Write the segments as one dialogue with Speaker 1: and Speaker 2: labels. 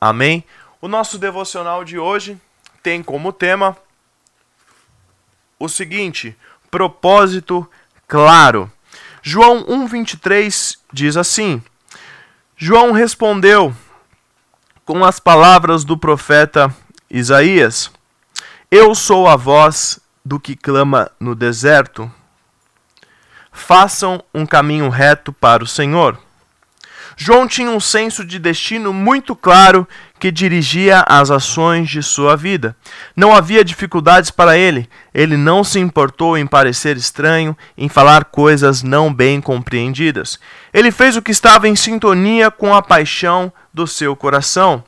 Speaker 1: Amém? O nosso devocional de hoje tem como tema o seguinte: propósito claro. João 1,23 diz assim: João respondeu com as palavras do profeta Isaías: Eu sou a voz do que clama no deserto. Façam um caminho reto para o Senhor. João tinha um senso de destino muito claro que dirigia as ações de sua vida. Não havia dificuldades para ele, ele não se importou em parecer estranho, em falar coisas não bem compreendidas. Ele fez o que estava em sintonia com a paixão do seu coração.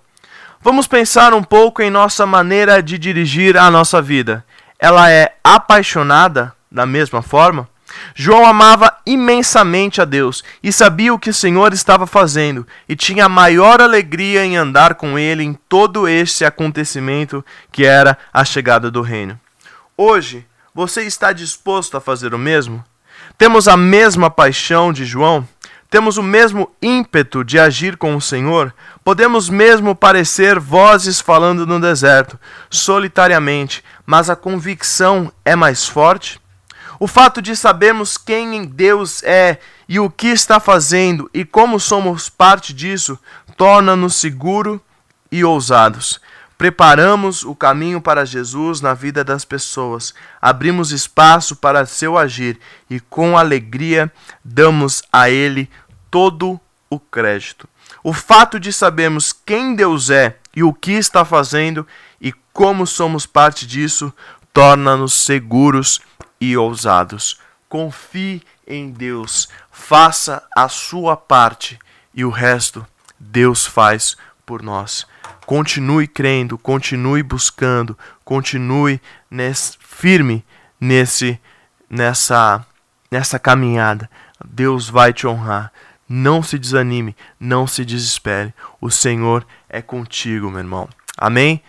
Speaker 1: Vamos pensar um pouco em nossa maneira de dirigir a nossa vida. Ela é apaixonada da mesma forma? João amava imensamente a Deus e sabia o que o Senhor estava fazendo, e tinha a maior alegria em andar com ele em todo este acontecimento que era a chegada do reino. Hoje, você está disposto a fazer o mesmo? Temos a mesma paixão de João? Temos o mesmo ímpeto de agir com o Senhor? Podemos mesmo parecer vozes falando no deserto, solitariamente, mas a convicção é mais forte? O fato de sabermos quem Deus é e o que está fazendo e como somos parte disso torna-nos seguros e ousados. Preparamos o caminho para Jesus na vida das pessoas, abrimos espaço para seu agir e com alegria damos a Ele todo o crédito. O fato de sabermos quem Deus é e o que está fazendo e como somos parte disso torna-nos seguros e ousados. Confie em Deus, faça a sua parte e o resto Deus faz por nós. Continue crendo, continue buscando, continue nesse, firme nesse nessa nessa caminhada. Deus vai te honrar. Não se desanime, não se desespere. O Senhor é contigo, meu irmão. Amém?